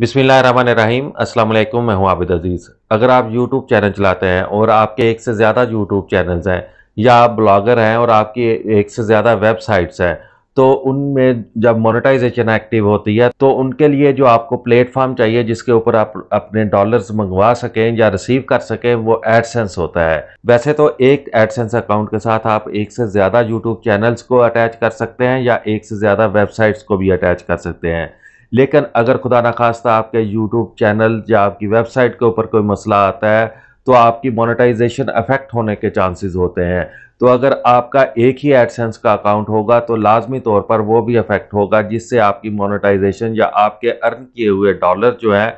बिसमीम् अल्लाम मैं हूं आबिद अज़ीज़ अगर आप यूट्यूब चैनल चलाते हैं और आपके एक से ज़्यादा यूट्यूब चैनल्स हैं या आप ब्लॉगर हैं और आपकी एक से ज़्यादा वेबसाइट्स हैं तो उनमें जब मोनेटाइजेशन एक्टिव होती है तो उनके लिए जो आपको प्लेटफॉर्म चाहिए जिसके ऊपर आप अपने डॉलर्स मंगवा सकें या रिसीव कर सकें वो एडसेंस होता है वैसे तो एक एडसेंस अकाउंट के साथ आप एक से ज़्यादा यूट्यूब चैनल्स को अटैच कर सकते हैं या एक से ज़्यादा वेबसाइट्स को भी अटैच कर सकते हैं लेकिन अगर खुदा न खास्ता आपके यूट्यूब चैनल या आपकी वेबसाइट के ऊपर कोई मसला आता है तो आपकी मोनेटाइजेशन अफेक्ट होने के चांसेस होते हैं तो अगर आपका एक ही एडसेंस का अकाउंट होगा तो लाजमी तौर पर वो भी अफेक्ट होगा जिससे आपकी मोनेटाइजेशन या आपके अर्न किए हुए डॉलर जो हैं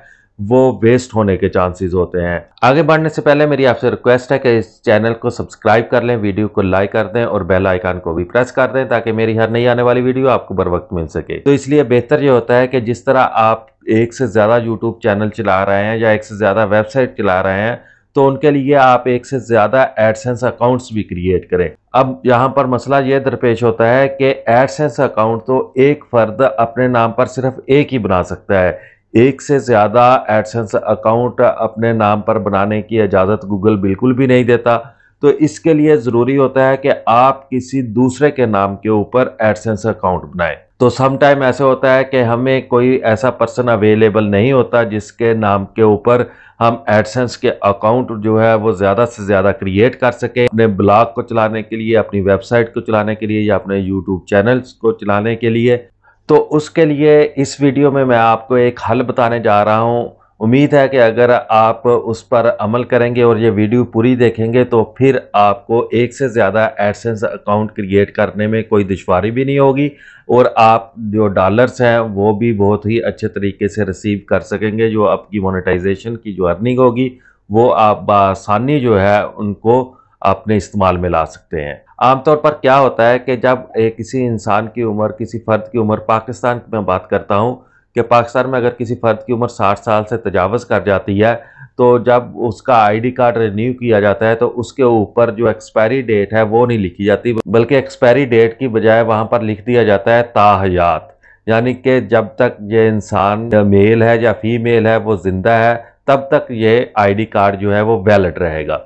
वो वेस्ट होने के चांसेस होते हैं आगे बढ़ने से पहले मेरी आपसे रिक्वेस्ट है कि इस चैनल को सब्सक्राइब कर लें वीडियो को लाइक कर दें और बेल आइकान को भी प्रेस कर दें ताकि मेरी हर नई आने वाली वीडियो आपको बर वक्त मिल सके तो इसलिए बेहतर ये होता है कि जिस तरह आप एक से ज़्यादा यूट्यूब चैनल चला रहे हैं या एक से ज़्यादा वेबसाइट चला रहे हैं तो उनके लिए आप एक से ज़्यादा एडसेंस अकाउंट्स भी क्रिएट करें अब यहाँ पर मसला ये दरपेश होता है कि एडसेंस अकाउंट तो एक फ़र्द अपने नाम पर सिर्फ एक ही बना सकता है एक से ज़्यादा एडसेंस अकाउंट अपने नाम पर बनाने की इजाज़त गूगल बिल्कुल भी नहीं देता तो इसके लिए ज़रूरी होता है कि आप किसी दूसरे के नाम के ऊपर एडसेंस अकाउंट बनाएं तो सम टाइम होता है कि हमें कोई ऐसा पर्सन अवेलेबल नहीं होता जिसके नाम के ऊपर हम एडसेंस के अकाउंट जो है वो ज़्यादा से ज़्यादा क्रिएट कर सकें अपने ब्लॉग को चलाने के लिए अपनी वेबसाइट को चलाने के लिए या अपने यूट्यूब चैनल्स को चलाने के लिए तो उसके लिए इस वीडियो में मैं आपको एक हल बताने जा रहा हूँ उम्मीद है कि अगर आप उस पर अमल करेंगे और ये वीडियो पूरी देखेंगे तो फिर आपको एक से ज़्यादा एडसेंस अकाउंट क्रिएट करने में कोई दुशारी भी नहीं होगी और आप जो डॉलर्स हैं वो भी बहुत ही अच्छे तरीके से रिसीव कर सकेंगे जो आपकी मोनेटाइजेशन की जो अर्निंग होगी वो आप बसानी जो है उनको अपने इस्तेमाल में ला सकते हैं आमतौर पर क्या होता है कि जब किसी इंसान की उम्र किसी फ़र्द की उम्र पाकिस्तान की मैं बात करता हूँ कि पाकिस्तान में अगर किसी फ़र्द की उम्र साठ साल से तजावज़ कर जाती है तो जब उसका आईडी कार्ड रिन्यू किया जाता है तो उसके ऊपर जो एक्सपायरी डेट है वो नहीं लिखी जाती बल्कि एक्सपायरी डेट की बजाय वहाँ पर लिख दिया जाता है ताहयात यानी कि जब तक ये इंसान मेल है या फीमेल है वो ज़िंदा है तब तक ये आईडी कार्ड जो है वो वैलिड रहेगा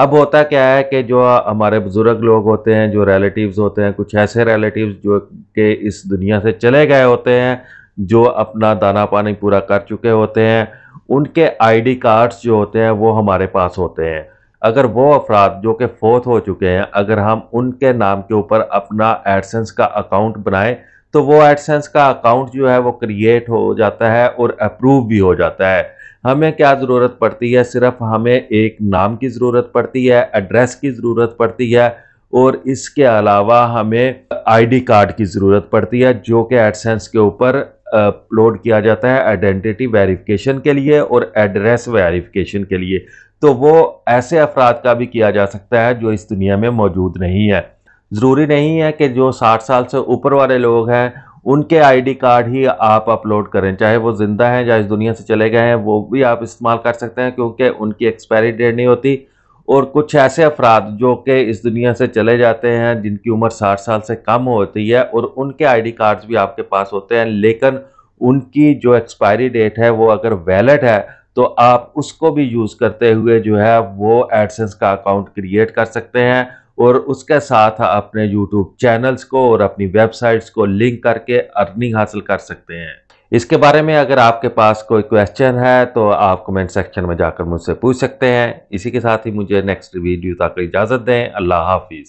अब होता क्या है कि जो हमारे बुज़ुर्ग लोग होते हैं जो रिलेटिव्स होते हैं कुछ ऐसे रिलेटिव्स जो कि इस दुनिया से चले गए होते हैं जो अपना दाना पानी पूरा कर चुके होते हैं उनके आईडी कार्ड्स जो होते हैं वो हमारे पास होते हैं अगर वो अफराद जो कि फोत हो चुके हैं अगर हम उनके नाम के ऊपर अपना एडसेंस का अकाउंट बनाएं तो वो एडसेंस का अकाउंट जो है वो क्रिएट हो जाता है और अप्रूव भी हो जाता है हमें क्या ज़रूरत पड़ती है सिर्फ हमें एक नाम की ज़रूरत पड़ती है एड्रेस की ज़रूरत पड़ती है और इसके अलावा हमें आईडी कार्ड की ज़रूरत पड़ती है जो कि एडसेंस के ऊपर अपलोड किया जाता है आइडेंटिटी वेरिफिकेशन के लिए और एड्रेस वेरिफिकेशन के लिए तो वो ऐसे अफराद का भी किया जा सकता है जो इस दुनिया में मौजूद नहीं है ज़रूरी नहीं है कि जो 60 साल से ऊपर वाले लोग हैं उनके आईडी कार्ड ही आप अपलोड करें चाहे वो ज़िंदा हैं या इस दुनिया से चले गए हैं वो भी आप इस्तेमाल कर सकते हैं क्योंकि उनकी एक्सपायरी डेट नहीं होती और कुछ ऐसे अफराद जो कि इस दुनिया से चले जाते हैं जिनकी उम्र साठ साल से कम होती है और उनके आईडी कार्ड्स भी आपके पास होते हैं लेकिन उनकी जो एक्सपायरी डेट है वो अगर वैलड है तो आप उसको भी यूज़ करते हुए जो है वो एडसेंस का अकाउंट क्रिएट कर सकते हैं और उसके साथ अपने यूट्यूब चैनल्स को और अपनी वेबसाइट्स को लिंक करके अर्निंग हासिल कर सकते हैं इसके बारे में अगर आपके पास कोई क्वेश्चन है तो आप कमेंट सेक्शन में जाकर मुझसे पूछ सकते हैं इसी के साथ ही मुझे नेक्स्ट वीडियो तक इजाज़त दें अल्लाह हाफिज़